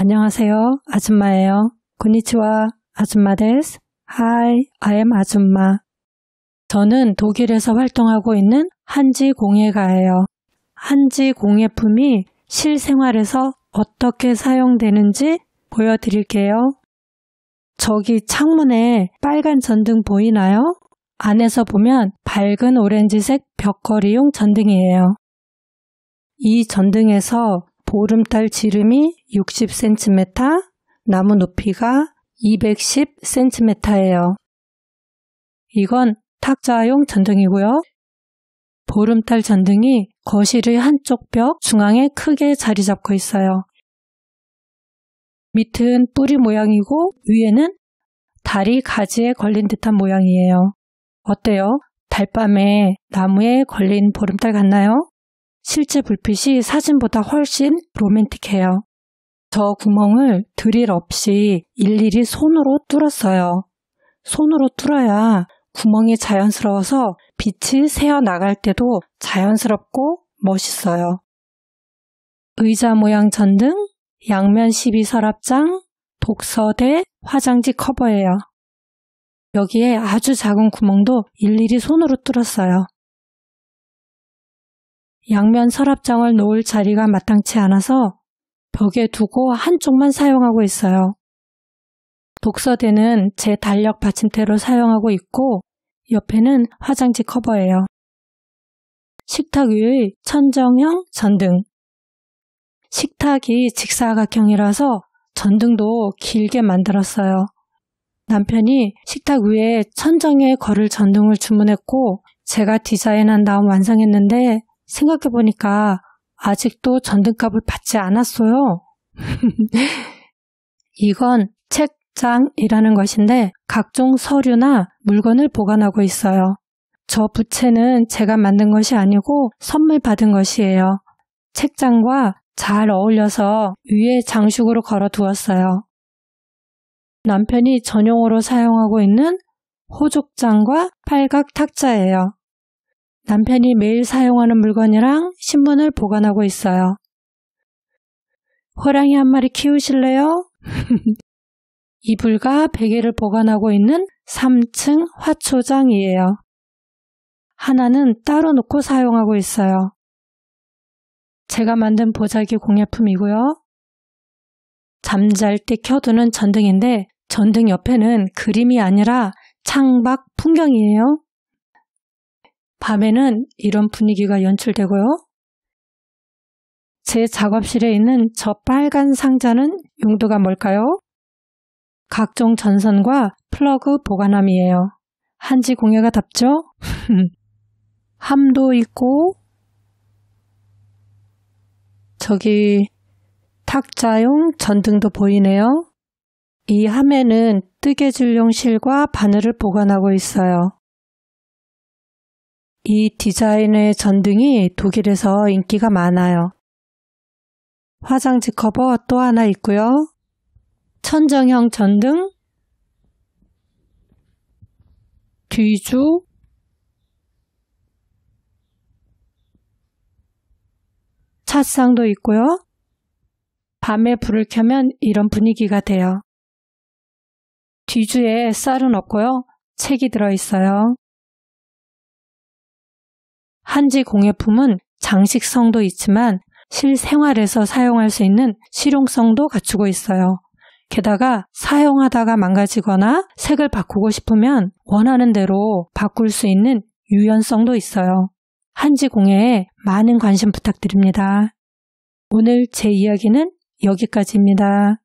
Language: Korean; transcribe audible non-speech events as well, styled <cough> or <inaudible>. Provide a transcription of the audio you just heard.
안녕하세요. 아줌마예요. 고니치와 아줌마 데스. 하이, 아엠 아줌마. 저는 독일에서 활동하고 있는 한지 공예가예요. 한지 공예품이 실생활에서 어떻게 사용되는지 보여드릴게요. 저기 창문에 빨간 전등 보이나요? 안에서 보면 밝은 오렌지색 벽걸이용 전등이에요. 이 전등에서 보름달 지름이 60cm, 나무 높이가 210cm예요. 이건 탁자용 전등이고요. 보름달 전등이 거실의 한쪽 벽 중앙에 크게 자리 잡고 있어요. 밑은 뿌리 모양이고 위에는 다리 가지에 걸린 듯한 모양이에요. 어때요? 달밤에 나무에 걸린 보름달 같나요? 실제 불빛이 사진보다 훨씬 로맨틱해요. 저 구멍을 드릴 없이 일일이 손으로 뚫었어요. 손으로 뚫어야 구멍이 자연스러워서 빛이 새어 나갈 때도 자연스럽고 멋있어요. 의자 모양 전등, 양면 12 서랍장, 독서대, 화장지 커버예요. 여기에 아주 작은 구멍도 일일이 손으로 뚫었어요. 양면 서랍장을 놓을 자리가 마땅치 않아서 벽에 두고 한쪽만 사용하고 있어요. 독서대는 제 달력 받침대로 사용하고 있고 옆에는 화장지 커버예요. 식탁 위의 천정형 전등. 식탁이 직사각형이라서 전등도 길게 만들었어요. 남편이 식탁 위에 천정의 거를 전등을 주문했고 제가 디자인한 다음 완성했는데 생각해보니까 아직도 전등값을 받지 않았어요. <laughs> 이건 책장이라는 것인데 각종 서류나 물건을 보관하고 있어요. 저 부채는 제가 만든 것이 아니고 선물 받은 것이에요. 책장과 잘 어울려서 위에 장식으로 걸어 두었어요. 남편이 전용으로 사용하고 있는 호족장과 팔각 탁자예요. 남편이 매일 사용하는 물건이랑 신문을 보관하고 있어요. 호랑이 한 마리 키우실래요? <laughs> 이불과 베개를 보관하고 있는 3층 화초장이에요. 하나는 따로 놓고 사용하고 있어요. 제가 만든 보자기 공예품이고요. 잠잘 때 켜두는 전등인데 전등 옆에는 그림이 아니라 창밖 풍경이에요. 밤에는 이런 분위기가 연출되고요. 제 작업실에 있는 저 빨간 상자는 용도가 뭘까요? 각종 전선과 플러그 보관함이에요. 한지 공예가 답죠? <laughs> 함도 있고, 저기 탁자용 전등도 보이네요. 이 함에는 뜨개질용 실과 바늘을 보관하고 있어요. 이 디자인의 전등이 독일에서 인기가 많아요. 화장지 커버 또 하나 있고요. 천정형 전등, 뒤주, 찻상도 있고요. 밤에 불을 켜면 이런 분위기가 돼요. 뒤주에 쌀은 없고요. 책이 들어있어요. 한지 공예품은 장식성도 있지만 실생활에서 사용할 수 있는 실용성도 갖추고 있어요. 게다가 사용하다가 망가지거나 색을 바꾸고 싶으면 원하는 대로 바꿀 수 있는 유연성도 있어요. 한지 공예에 많은 관심 부탁드립니다. 오늘 제 이야기는 여기까지입니다.